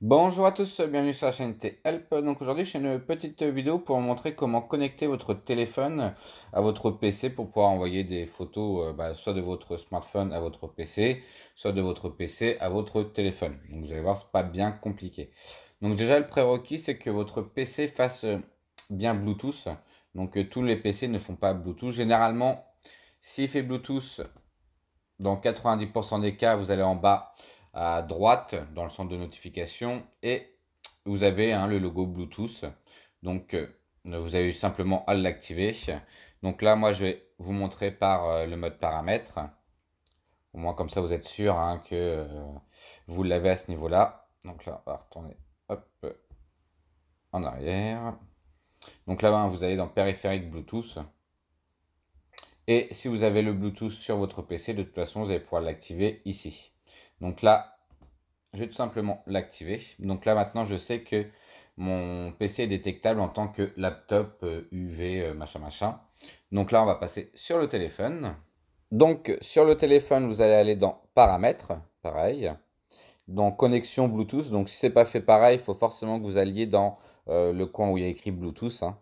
Bonjour à tous, bienvenue sur la chaîne T-Help. Donc aujourd'hui, j'ai une petite vidéo pour vous montrer comment connecter votre téléphone à votre PC pour pouvoir envoyer des photos euh, bah, soit de votre smartphone à votre PC, soit de votre PC à votre téléphone. vous allez voir, c'est pas bien compliqué. Donc déjà, le prérequis, c'est que votre PC fasse euh, bien Bluetooth. Donc euh, tous les PC ne font pas Bluetooth. Généralement, s'il fait Bluetooth, dans 90% des cas, vous allez en bas à droite dans le centre de notification et vous avez hein, le logo Bluetooth. Donc euh, vous avez simplement à l'activer. Donc là, moi, je vais vous montrer par euh, le mode paramètres. Au moins, comme ça, vous êtes sûr hein, que euh, vous l'avez à ce niveau-là. Donc là, on va retourner hop, en arrière. Donc là, hein, vous allez dans périphérique Bluetooth. Et si vous avez le Bluetooth sur votre PC, de toute façon, vous allez pouvoir l'activer ici. Donc là, je vais tout simplement l'activer. Donc là maintenant je sais que mon PC est détectable en tant que laptop UV euh, euh, machin machin. Donc là on va passer sur le téléphone. Donc sur le téléphone vous allez aller dans paramètres, pareil. Dans connexion Bluetooth, donc si c'est pas fait pareil, il faut forcément que vous alliez dans euh, le coin où il y a écrit Bluetooth. Hein.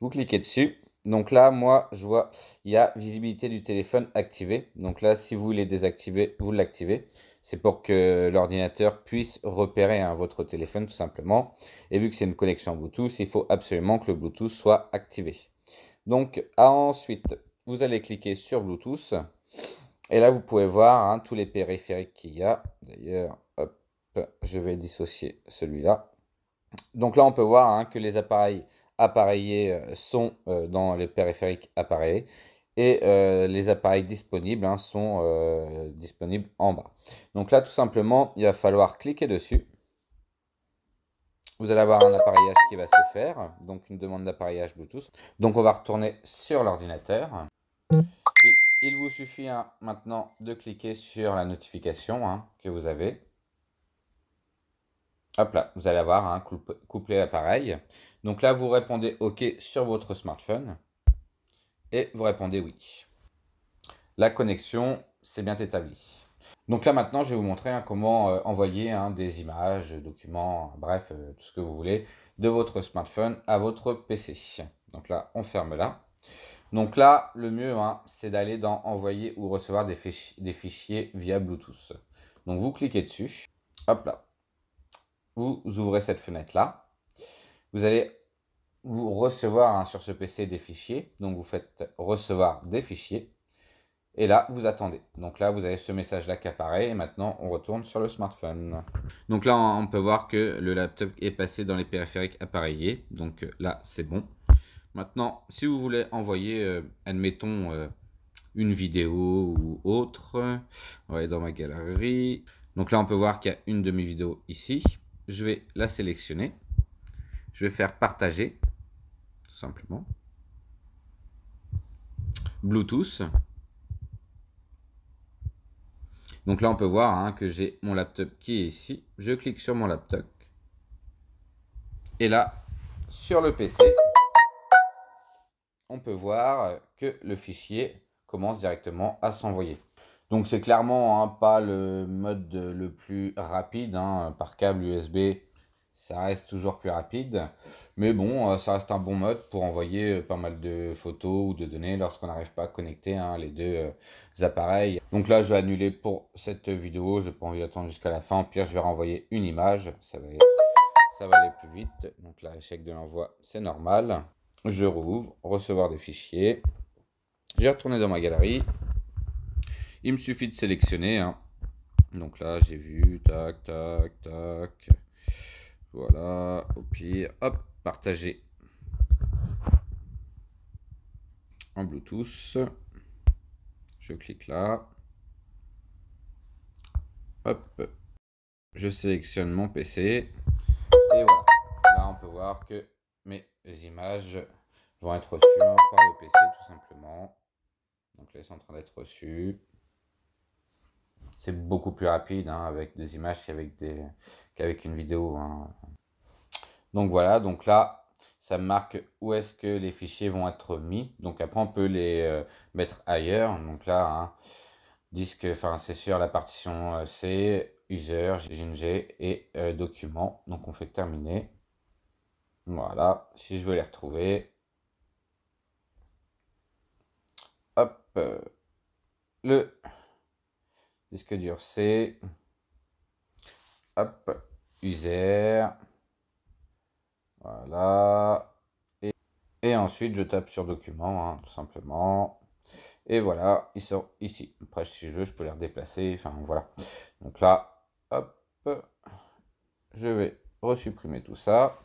Vous cliquez dessus. Donc là, moi, je vois, il y a visibilité du téléphone activée. Donc là, si vous voulez désactiver, vous l'activez. C'est pour que l'ordinateur puisse repérer hein, votre téléphone tout simplement. Et vu que c'est une connexion Bluetooth, il faut absolument que le Bluetooth soit activé. Donc ensuite, vous allez cliquer sur Bluetooth. Et là, vous pouvez voir hein, tous les périphériques qu'il y a. D'ailleurs, je vais dissocier celui-là. Donc là, on peut voir hein, que les appareils appareillés euh, sont euh, dans les périphériques appareillés et euh, les appareils disponibles hein, sont disponibles en bas. Donc là, tout simplement, il va falloir cliquer dessus. Vous allez avoir un appareillage qui va se faire, donc une demande d'appareillage Bluetooth. Donc on va retourner sur l'ordinateur. Il, vous suffit hein, maintenant de cliquer sur la notification hein, que vous avez. Hop là, vous allez avoir un couplet, couplé appareil. Donc là, vous répondez OK sur votre smartphone et vous répondez oui. La connexion s'est bien établie. Donc là maintenant, je vais vous montrer hein, comment euh, envoyer hein, des images, documents, bref, euh, tout ce que vous voulez, de votre smartphone à votre PC. Donc là, on ferme là. Donc là, le mieux, hein, c'est d'aller dans Envoyer ou recevoir des, des fichiers via Bluetooth. Donc vous cliquez dessus. Hop là vous ouvrez cette fenêtre-là. Vous allez vous recevoir hein, sur ce PC des fichiers. Donc vous faites recevoir des fichiers. Et là, vous attendez. Donc là, vous avez ce message-là qui apparaît. Et maintenant, on retourne sur le smartphone. Donc là, on peut voir que le laptop est passé dans les périphériques appareillés. Donc euh, là, c'est bon. Maintenant, si vous voulez envoyer, euh, admettons, euh, une vidéo ou autre, on va aller dans ma galerie. Donc là, on peut voir qu'il y a une demi mes ici je vais la sélectionner. Je vais faire partager, tout simplement. Bluetooth. Donc là, on peut voir hein, que j'ai mon laptop qui est ici. Je clique sur mon laptop. Et là, sur le PC, on peut voir que le fichier commence directement à s'envoyer. Donc c'est clairement hein, pas le mode le plus rapide hein. par câble USB. Ça reste toujours plus rapide, mais bon, euh, ça reste un bon mode pour envoyer euh, pas mal de photos ou de données lorsqu'on n'arrive pas à connecter hein, les deux euh, appareils. Donc là, je vais annuler pour cette vidéo. Je n'ai pas envie d'attendre jusqu'à la fin. pire, je vais renvoyer une image. Ça va, ça va aller plus vite. Donc là, échec de l'envoi, c'est normal. Je rouvre, recevoir des fichiers. J'ai retourné dans ma galerie. Il me suffit de sélectionner. Hein. Donc là, j'ai vu, tac, tac, tac. Voilà, au pire, hop, partager en Bluetooth. Je clique là. Hop, je sélectionne mon PC. Et voilà, là on peut voir que mes images vont être reçues par le PC tout simplement. Donc là, elles sont en train d'être reçues c'est beaucoup plus rapide hein, avec des images qu'avec des une vidéo. Hein. Donc voilà, donc là, ça marque où est-ce que les fichiers vont être mis. Donc après, on peut les euh, mettre ailleurs. Donc là, hein, disque, enfin c'est sur la partition euh, C, user, GNG et euh, Documents. Donc on fait terminer. Voilà, si je veux les retrouver. Hop, le Disque dur C. Hop, user. Voilà. Et, ensuite, je tape sur document, hein, tout simplement. Et voilà, ils sont ici. Après, si je veux, je peux les redéplacer. Enfin, voilà. Donc là, hop, je vais resupprimer tout ça.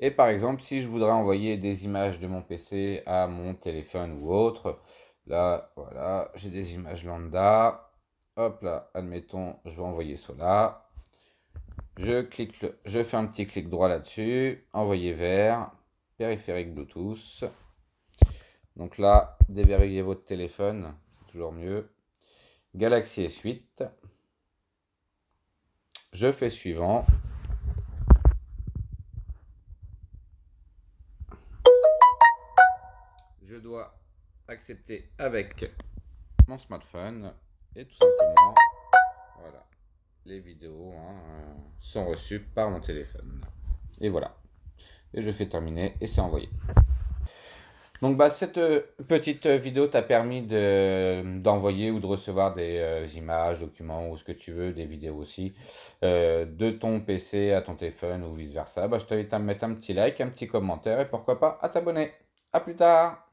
Et par exemple, si je voudrais envoyer des images de mon PC à mon téléphone ou autre, là, voilà, j'ai des images lambda. Hop là, admettons, je vais envoyer cela. Je, clique je fais un petit clic droit là-dessus. Envoyer vers. Périphérique Bluetooth. Donc là, déverrouillez votre téléphone. C'est toujours mieux. Galaxy S8. Je fais suivant. Je dois accepter avec mon smartphone et tout simplement, voilà, les vidéos hein, euh, sont reçues par mon téléphone. Et voilà. Et je fais terminer et c'est envoyé. Donc bah, cette euh, petite euh, vidéo t'a permis d'envoyer ou de recevoir des images, documents ou ce que tu veux, des vidéos aussi, de ton PC à ton téléphone ou vice-versa. Bah, je t'invite à me mettre un petit like, un petit commentaire et pourquoi pas à t'abonner. A plus tard